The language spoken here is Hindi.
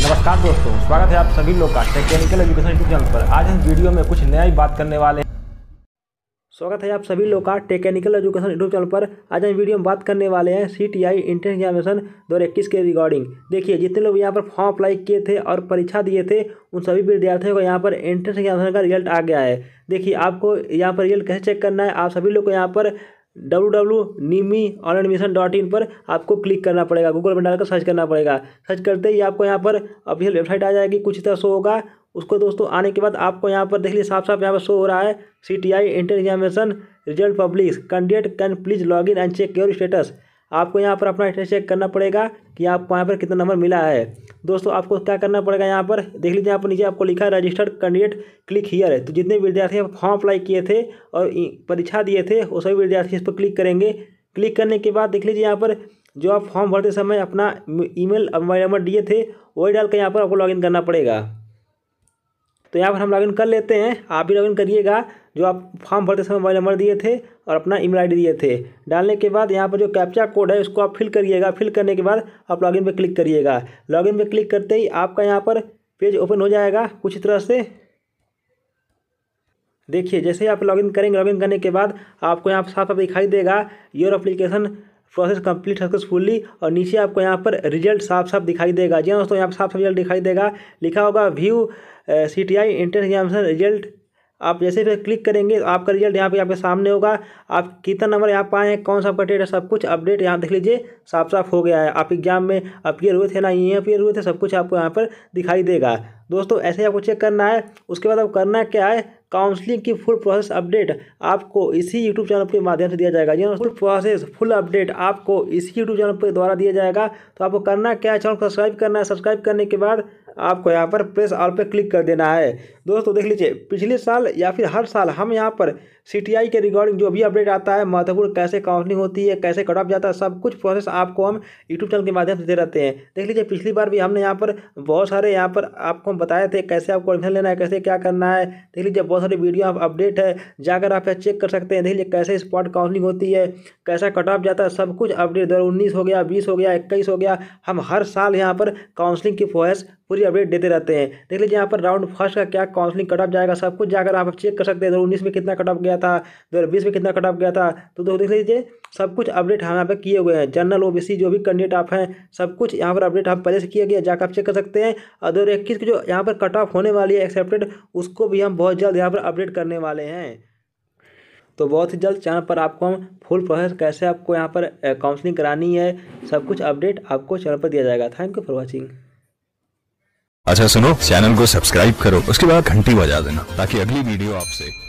नमस्कार दोस्तों स्वागत है आप सभी लोग का टेक्निकल एजुकेशन यूट्यूब चैनल पर आज हम वीडियो में कुछ नया ही बात करने वाले स्वागत है आप सभी लोग का टेक्निकल एजुकेशन यूट्यूब चैनल पर आज हम वीडियो में बात करने वाले हैं C T I inter examination दो हज़ार इक्कीस के रिगार्डिंग देखिए जितने लोग यहाँ पर फॉर्म अप्लाई किए थे और परीक्षा दिए थे उन सभी विद्यार्थियों को यहाँ पर एंट्रेंस एग्जामिनेशन का रिजल्ट आ गया है देखिए आपको यहाँ पर रिजल्ट कैसे चेक करना है आप सभी लोग को यहाँ पर W W NIMI online admission dot in पर आपको क्लिक करना पड़ेगा गूगल में डालकर सर्च करना पड़ेगा सर्च करते ही आपको यहाँ पर ऑफिशियल वेबसाइट आ जाएगी कुछ तरह शो होगा उसको दोस्तों आने के बाद आपको यहाँ पर देख लीजिए साफ साफ यहाँ पर शो हो रहा है C T I inter examination result publish candidate can please log in and check your status आपको यहाँ पर अपना स्टेटस चेक करना पड़ेगा कि आपको यहाँ पर कितना नंबर मिला है दोस्तों आपको क्या करना पड़ेगा यहाँ पर देख लीजिए यहाँ पर नीचे आपको लिखा है रजिस्टर्ड कैंडिडेट क्लिक हियर है तो जितने विद्यार्थी फॉर्म अप्लाई किए थे और परीक्षा दिए थे वो सभी विद्यार्थी इस पर क्लिक करेंगे क्लिक करने के बाद देख लीजिए यहाँ पर जो आप फॉर्म भरते समय अपना ईमेल और मोबाइल नंबर दिए थे वही डाल के यहाँ पर आपको लॉगिन करना पड़ेगा तो यहाँ पर हम लॉगिन कर लेते हैं आप भी लॉगिन करिएगा जो आप फॉर्म भरते समय मोबाइल नंबर दिए थे और अपना ईमेल आईडी दिए थे डालने के बाद यहाँ पर जो कैप्चा कोड है उसको आप फिल करिएगा फिल करने के बाद आप लॉगिन पर क्लिक करिएगा लॉगिन पर क्लिक करते ही आपका यहाँ पर पेज ओपन हो जाएगा कुछ तरह से देखिए जैसे ही आप लॉगिन करेंगे लॉगिन करने के बाद आपको यहाँ पर साफ साफ दिखाई देगा your application process complete successfully और नीचे आपको यहाँ पर रिजल्ट साफ साफ दिखाई देगा जी हाँ दोस्तों यहाँ पर साफ साफ रिजल्ट दिखाई देगा लिखा होगा view C T I entrance examination result आप जैसे इस क्लिक करेंगे तो आपका रिजल्ट यहाँ पे आपके सामने होगा आप कितना नंबर यहाँ पाए हैं कौन सा अपडेट है सब कुछ अपडेट यहाँ देख लीजिए साफ साफ हो गया है आप एग्जाम में अपियर हुए थे ना ये अपियर हुए थे सब कुछ आपको यहाँ पर दिखाई देगा दोस्तों ऐसे आपको चेक करना है उसके बाद अब करना क्या है काउंसलिंग की फुल प्रोसेस अपडेट आपको इसी यूट्यूब चैनल के माध्यम से दिया जाएगा जी फुल प्रोसेस फुल अपडेट आपको इसी यूट्यूब चैनल के द्वारा दिया जाएगा तो आपको करना क्या है चैनल को सब्सक्राइब करना है सब्सक्राइब करने के बाद आपको यहाँ पर प्रेस ऑल पर क्लिक कर देना है दोस्तों देख लीजिए पिछले साल या फिर हर साल हम यहाँ पर सी के रिगार्डिंग जो भी अपडेट आता है महत्वपूर्ण कैसे काउंसलिंग होती है कैसे कट ऑफ जाता है सब कुछ प्रोसेस आपको हम यूट्यूब चैनल के माध्यम से दे रहते हैं देख लीजिए पिछली बार भी हमने यहाँ पर बहुत सारे यहाँ पर आपको हम बताए थे कैसे आपको एडमिशन लेना है कैसे क्या करना है देख लीजिए बहुत सारी वीडियो आप अपडेट है जाकर आप चेक कर सकते हैं देख लीजिए कैसे स्पॉट काउंसलिंग होती है कैसा कट ऑफ जाता है सब कुछ अपडेट दो उन्नीस हो गया बीस हो गया इक्कीस हो गया हम हर साल यहाँ पर काउंसलिंग की प्रोसेस पूरी अपडेट देते रहते हैं देख लीजिए यहाँ पर राउंड फर्स्ट का क्या काउंसलिंग कट ऑफ जाएगा सब कुछ जाकर आप चेक कर सकते हैं दो उन्नीस में कितना कट ऑफ गया था दो में कितना कट ऑफ गया था तो देख लीजिए सब कुछ अपडेट हम यहाँ पर किए हुए हैं जनरल सी जो भी कैंडिडेट आप हैं सब कुछ यहाँ पर अपडेट हम पहले से किया गया जाकर आप चेक कर सकते हैं और दो इक्कीस की जो यहाँ पर कट ऑफ होने वाली है एक्सेप्टेड उसको भी हम बहुत जल्द यहाँ पर अपडेट करने वाले हैं तो बहुत ही जल्द चैनल पर आपको हम फुल प्रोसेस कैसे आपको यहाँ पर काउंसलिंग करानी है सब कुछ अपडेट आपको चैनल पर दिया जाएगा थैंक यू फॉर वॉचिंग अच्छा सुनो चैनल को सब्सक्राइब करो उसके बाद घंटी बजा देना ताकि अगली वीडियो आपसे